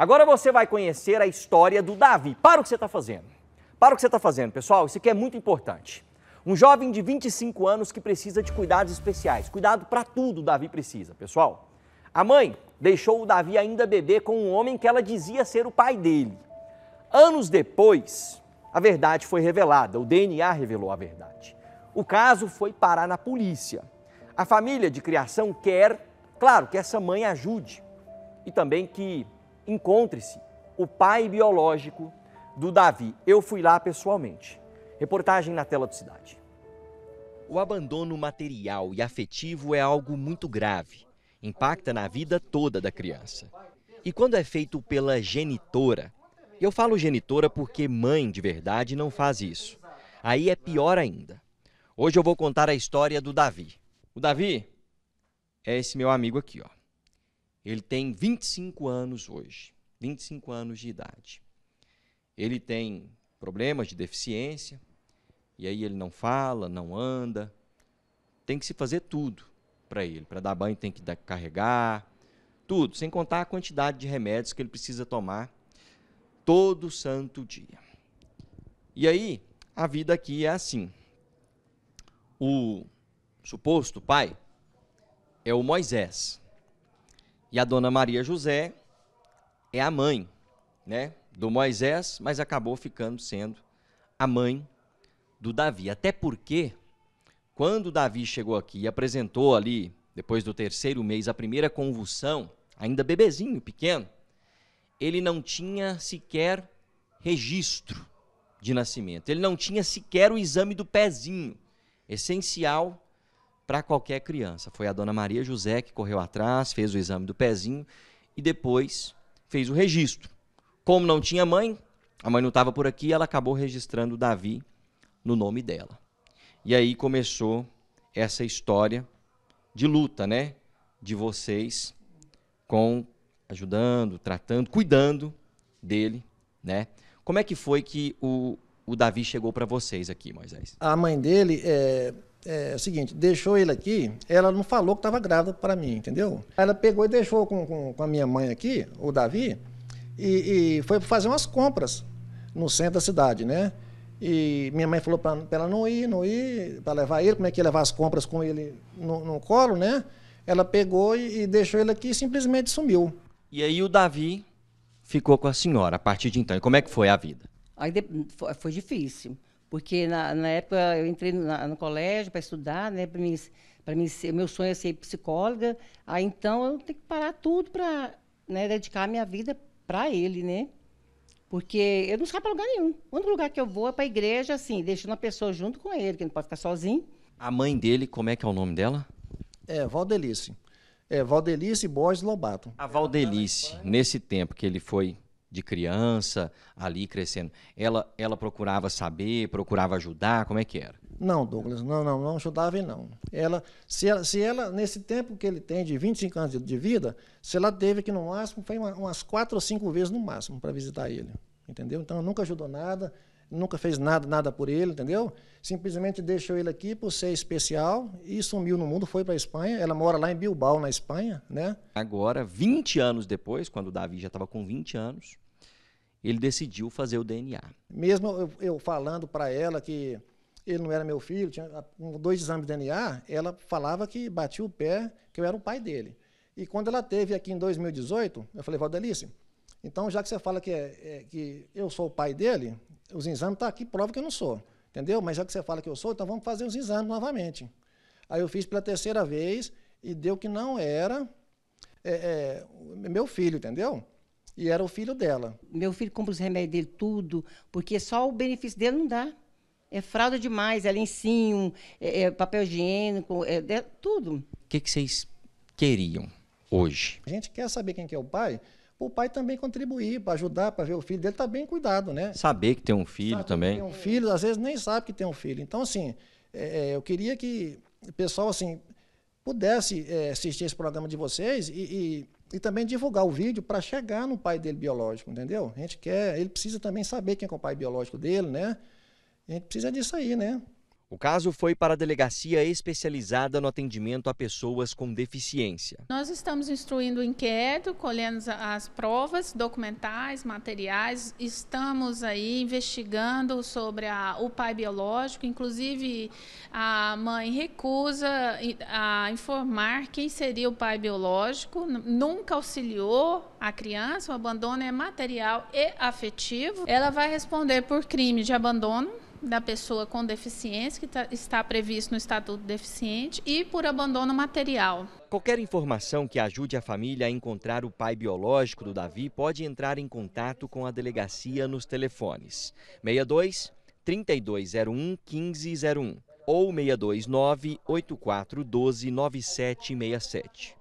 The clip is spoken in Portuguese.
Agora você vai conhecer a história do Davi. Para o que você está fazendo. Para o que você está fazendo, pessoal. Isso aqui é muito importante. Um jovem de 25 anos que precisa de cuidados especiais. Cuidado para tudo o Davi precisa, pessoal. A mãe deixou o Davi ainda bebê com um homem que ela dizia ser o pai dele. Anos depois, a verdade foi revelada, o DNA revelou a verdade. O caso foi parar na polícia. A família de criação quer, claro, que essa mãe ajude e também que encontre-se o pai biológico do Davi. Eu fui lá pessoalmente. Reportagem na tela do Cidade. O abandono material e afetivo é algo muito grave. Impacta na vida toda da criança. E quando é feito pela genitora, eu falo genitora porque mãe de verdade não faz isso. Aí é pior ainda. Hoje eu vou contar a história do Davi. O Davi é esse meu amigo aqui, ó. Ele tem 25 anos hoje, 25 anos de idade. Ele tem problemas de deficiência, e aí ele não fala, não anda. Tem que se fazer tudo para ele. Para dar banho tem que dar, carregar, tudo, sem contar a quantidade de remédios que ele precisa tomar todo santo dia. E aí, a vida aqui é assim. O suposto pai é o Moisés. E a dona Maria José é a mãe, né, do Moisés, mas acabou ficando sendo a mãe do Davi. Até porque quando Davi chegou aqui e apresentou ali, depois do terceiro mês, a primeira convulsão, ainda bebezinho, pequeno, ele não tinha sequer registro de nascimento. Ele não tinha sequer o exame do pezinho, essencial para qualquer criança. Foi a dona Maria José que correu atrás, fez o exame do pezinho e depois fez o registro. Como não tinha mãe, a mãe não estava por aqui, ela acabou registrando Davi no nome dela. E aí começou essa história de luta, né? De vocês com ajudando, tratando, cuidando dele, né? Como é que foi que o, o Davi chegou para vocês aqui, Moisés? A mãe dele é, é, é, o seguinte, deixou ele aqui, ela não falou que estava grávida para mim, entendeu? Ela pegou e deixou com, com, com a minha mãe aqui, o Davi, e, e foi fazer umas compras no centro da cidade, né? E minha mãe falou para ela não ir, não ir, para levar ele, como é que ia levar as compras com ele no, no colo, né? Ela pegou e, e, deixou ele aqui e simplesmente sumiu. E aí o Davi ficou com a senhora a partir de então. E como é que foi a vida? Aí foi difícil. Porque na, na época eu entrei na, no colégio para estudar, né? Para mim, para mim, meu sonho é ser psicóloga. Aí então eu tenho que parar tudo para né, dedicar a minha vida para ele, né? Porque eu não saio para lugar nenhum. O único lugar que eu vou é para a igreja, assim, deixando a pessoa junto com ele, que não pode ficar sozinho. A mãe dele, como é que é o nome dela? É, Valdelice. É, Valdelice Borges Lobato. A Valdelice, nesse tempo que ele foi de criança ali crescendo, ela, ela procurava saber, procurava ajudar, como é que era? Não, Douglas, não, não, não ajudava e não. Ela se, ela, se ela, nesse tempo que ele tem de 25 anos de vida, se ela teve que no máximo, foi uma, umas quatro ou cinco vezes no máximo para visitar ele, entendeu? Então, nunca ajudou nada, nunca fez nada, nada por ele, entendeu? Simplesmente deixou ele aqui por ser especial e sumiu no mundo, foi para a Espanha. Ela mora lá em Bilbao, na Espanha, né? Agora, 20 anos depois, quando o Davi já estava com 20 anos, ele decidiu fazer o DNA. Mesmo eu, eu falando para ela que ele não era meu filho, tinha ah, dois exames de DNA, ela falava que batia o pé, que eu era o pai dele. E quando ela teve aqui em 2018, eu falei, Valdelice, então já que você fala que, é, é, que eu sou o pai dele, os exames estão tá aqui, prova que eu não sou. Entendeu? Mas já é que você fala que eu sou, então vamos fazer os exames novamente. Aí eu fiz pela terceira vez e deu que não era é, é, meu filho, entendeu? E era o filho dela. Meu filho compra os remédios dele tudo, porque só o benefício dele não dá. É fralda demais, é lencinho, é, é papel higiênico, é, é tudo. O que, que vocês queriam hoje? A gente quer saber quem que é o pai, o pai também contribuir, para ajudar, para ver o filho dele tá bem cuidado, né? Saber que tem um filho sabe também. tem um filho, às vezes nem sabe que tem um filho. Então, assim, é, é, eu queria que o pessoal, assim, pudesse é, assistir esse programa de vocês e, e, e também divulgar o vídeo para chegar no pai dele biológico, entendeu? A gente quer, ele precisa também saber quem é o pai biológico dele, né? A gente precisa disso aí, né? O caso foi para a delegacia especializada no atendimento a pessoas com deficiência. Nós estamos instruindo o inquérito, colhendo as provas documentais, materiais, estamos aí investigando sobre a, o pai biológico, inclusive a mãe recusa a informar quem seria o pai biológico, nunca auxiliou a criança, o abandono é material e afetivo. Ela vai responder por crime de abandono da pessoa com deficiência, que tá, está previsto no Estatuto Deficiente, e por abandono material. Qualquer informação que ajude a família a encontrar o pai biológico do Davi pode entrar em contato com a delegacia nos telefones 62 3201 1501 ou 629 8412 9767.